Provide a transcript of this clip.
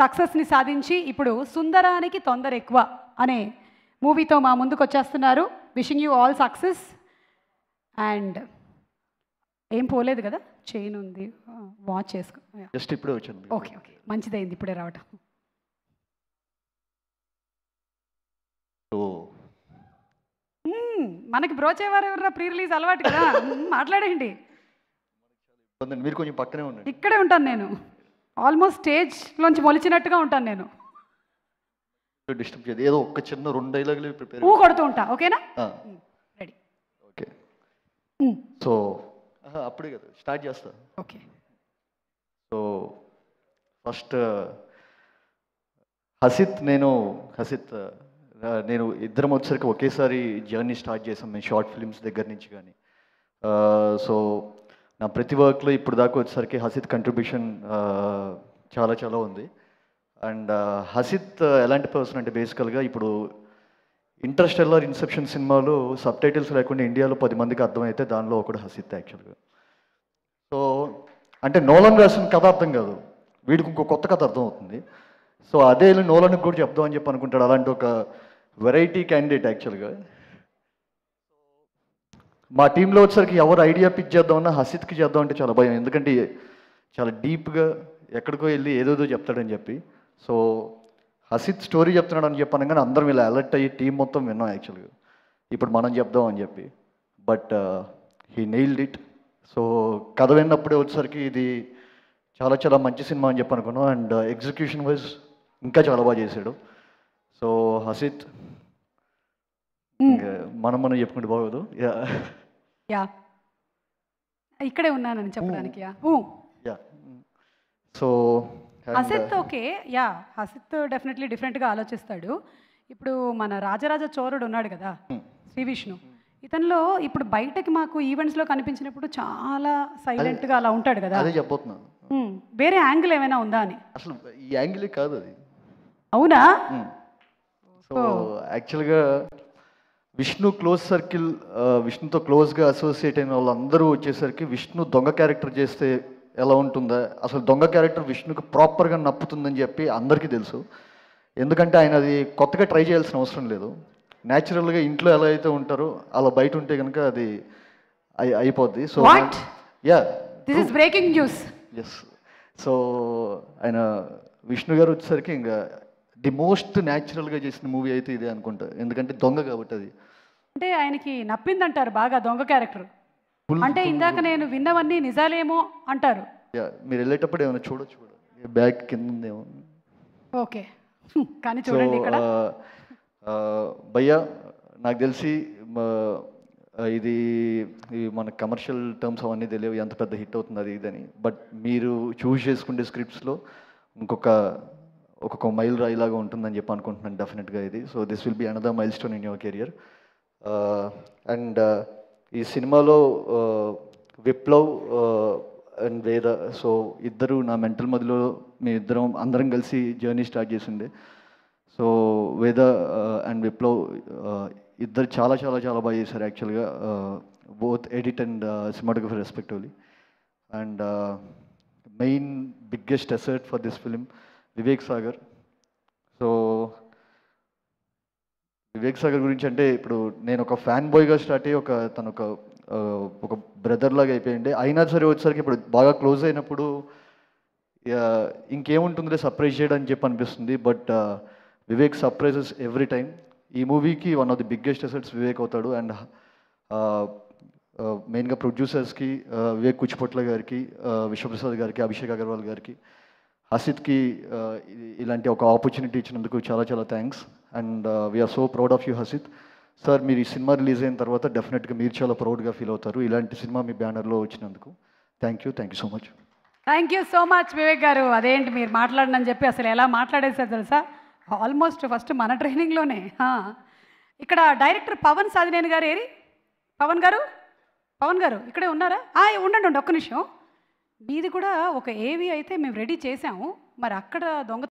సక్సెస్ని సాధించి ఇప్పుడు సుందరానికి తొందర ఎక్కువ అనే మూవీతో మా ముందుకు వచ్చేస్తున్నారు wishing you all success and ఏం పోలేదు కదా చైన్ ఉంది వాచ్ చేసుకో జస్ట్ ఇప్పుడు ఓకే ఓకే మంచిదైంది ఇప్పుడే రావటం hmm, మనకి బ్రోచేవారు ఎవరు ప్రీ రిలీజ్ అలవాటు కదా మాట్లాడండి మీరు కొంచెం పక్కనే ఇక్కడే ఉంటాను నేను ఆల్మోస్ట్ స్టేజ్లోంచి మొలిచినట్టుగా ఉంటాను నేను డిస్టర్బ్ చేయదు ఏదో ఒక చిన్న రెండు డైలాగులు ప్రిపేర్ ఊ కొడుతూ ఉంటా ఓకేనా రెడీ ఓకే సో అప్పుడే కదా స్టార్ట్ చేస్తా ఓకే సో ఫస్ట్ హసిత్ నేను హసిత్ నేను ఇద్దరం వచ్చరికి ఒకేసారి జర్నీ స్టార్ట్ చేసాం మేము షార్ట్ ఫిల్మ్స్ దగ్గర నుంచి కానీ సో నా ప్రతి వర్క్లో ఇప్పుడు దాకా వచ్చేసరికి హసిత్ కంట్రిబ్యూషన్ చాలా చాలా ఉంది అండ్ హసిత్ ఎలాంటి పర్సన్ అంటే బేసికల్గా ఇప్పుడు ఇంటర్స్టెల్లర్ ఇన్సెప్షన్ సినిమాలు సబ్ టైటిల్స్ లేకుండా ఇండియాలో పది మందికి అర్థమైతే దానిలో ఒకడు హసిత్ యాక్చువల్గా సో అంటే నోలన్ రాసిన కథ అర్థం కాదు వీడికి ఇంకో కొత్త కథ అర్థం అవుతుంది సో అదే నోలన్కి కూడా చెప్దామని చెప్పి అనుకుంటాడు అలాంటి ఒక వెరైటీ క్యాండిడేట్ యాక్చువల్గా మా టీంలో వచ్చేసరికి ఎవరు ఐడియా పిక్ చేద్దామన్నా హసిత్కి చేద్దాం అంటే చాలా భయం ఎందుకంటే చాలా డీప్గా ఎక్కడికో వెళ్ళి ఏదోదో చెప్తాడని చెప్పి సో హసిత్ స్టోరీ చెప్తున్నాడు అని చెప్పాను కానీ అందరం ఇలా అలర్ట్ అయ్యి టీం మొత్తం విన్నాం యాక్చువల్గా ఇప్పుడు మనం చెప్దాం అని చెప్పి but uh, he nailed it so కథ విన్నప్పుడే వచ్చేసరికి ఇది చాలా చాలా మంచి సినిమా అని చెప్పి అనుకున్నాం అండ్ uh, ఎగ్జిక్యూషన్ వైజ్ ఇంకా చాలా బాగా చేశాడు సో హసిత్ మనం మనం చెప్పుకుంటే బాగోదు యా ఇక్కడే ఉన్నానని చెప్పడానికి yeah yeah so Hasith okay yeah Hasith definitely డిఫరెంట్గా ఆలోచిస్తాడు ఇప్పుడు మన రాజరాజ చోరుడు ఉన్నాడు కదా శ్రీ విష్ణు ఇతనిలో ఇప్పుడు బయటకి మాకు ఈవెంట్స్ లో కనిపించినప్పుడు చాలా సైలెంట్గా అలా ఉంటాడు కదా అదే చెప్పబోతున్నా వేరే యాంగిల్ ఏమైనా ఉందా అని అసలు ఈ యాంగిల్ కాదు అది అవునా సో యాక్చువల్గా విష్ణు క్లోజ్ సర్కిల్ విష్ణుతో క్లోజ్గా అసోసియేట్ అయిన వాళ్ళందరూ వచ్చేసరికి విష్ణు దొంగ క్యారెక్టర్ చేస్తే ఎలా ఉంటుందా అసలు దొంగ క్యారెక్టర్ విష్ణుకు ప్రాపర్గా నప్పుతుందని చెప్పి అందరికీ తెలుసు ఎందుకంటే ఆయన అది కొత్తగా ట్రై చేయాల్సిన అవసరం లేదు న్యాచురల్గా ఇంట్లో ఎలా అయితే ఉంటారో అలా బయట ఉంటే కనుక అది అయి అయిపోద్ది so yeah this is breaking news yes so ఆయన విష్ణు గారు వచ్చేసరికి ఇంకా ది మోస్ట్ న్యాచురల్గా చేసిన మూవీ అయితే ఇదే అనుకుంటా ఎందుకంటే దొంగ కాబట్టి అది అంటే ఆయనకి నప్పిందంటారు బాగా దొంగ క్యారెక్టర్ అంటే ఇందాక నేను విన్నవన్నీ నిజాలేమో అంటారు మీరు వెళ్ళేటప్పుడు ఏమైనా చూడొచ్చు కూడా బ్యాగ్ కింద ఉందేమో ఓకే కానీ చూడండి ఇక్కడ భయ్యా నాకు తెలిసి ఇది మన కమర్షియల్ టర్మ్స్ అవన్నీ తెలియవు ఎంత పెద్ద హిట్ అవుతుంది అది ఇదని బట్ మీరు చూస్ చేసుకునే స్క్రిప్ట్స్లో ఇంకొక ఒక్కొక్క మైల్ రాయిలాగా ఉంటుందని చెప్పి అనుకుంటున్నాను డెఫినెట్గా ఇది so this will be another milestone in your career and ఈ సినిమాలో uh, Viplav and uh, Veda so ఇద్దరు నా మెంటల్ మధ్యలో మీ ఇద్దరం అందరం కలిసి జర్నీ స్టార్ట్ చేసింది so Veda and uh, Viplav ఇద్దరు చాలా చాలా చాలా బాగా చేశారు యాక్చువల్గా both edit and cinematographer respectively and main biggest asset for this film Vivek Sagar so Vivek Sagar గురించి అంటే ఇప్పుడు నేను ఒక ఫ్యాన్ బాయ్గా స్టార్ట్ అయ్యి ఒక తను ఒక ఒక బ్రదర్ లాగా అయిపోయింది అయినా సరే వచ్చేసరికి ఇప్పుడు బాగా క్లోజ్ అయినప్పుడు ఇంకేముంటుందిలే సర్ప్రైజ్ చేయడం అని చెప్పి అనిపిస్తుంది but Vivek surprises every time ఈ మూవీకి one of the biggest assets Vivek అవుతాడు అండ్ మెయిన్గా ప్రొడ్యూసర్స్కి వివేక్ కుచిపొట్ల గారికి విశ్వప్రసాద్ గారికి అభిషేక్ అగర్వాల్ గారికి హసిత్కి ఇలాంటి ఒక ఆపర్చునిటీ ఇచ్చినందుకు చాలా చాలా thanks and we are so proud of you Hasith sir మీరు ఈ సినిమా రిలీజ్ అయిన తర్వాత డెఫినెట్గా మీరు చాలా ప్రౌడ్గా ఫీల్ అవుతారు ఇలాంటి సినిమా మీ బ్యానర్లో వచ్చినందుకు thank you thank you so much thank you so much Vivek garu అదేంటి మీరు మాట్లాడనని చెప్పి అసలు ఎలా మాట్లాడేసారు తెలుసా ఆల్మోస్ట్ ఫస్ట్ మన ట్రైనింగ్లోనే ఇక్కడ డైరెక్టర్ పవన్ సాధినేని గారు ఏరి పవన్ గారు పవన్ గారు ఇక్కడే ఉన్నారా ఉండండి ఉండండి ఒక్క నిమిషం మీది కూడా ఒక ఏవి అయితే మేము రెడీ చేసాము మరి అక్కడ దొంగ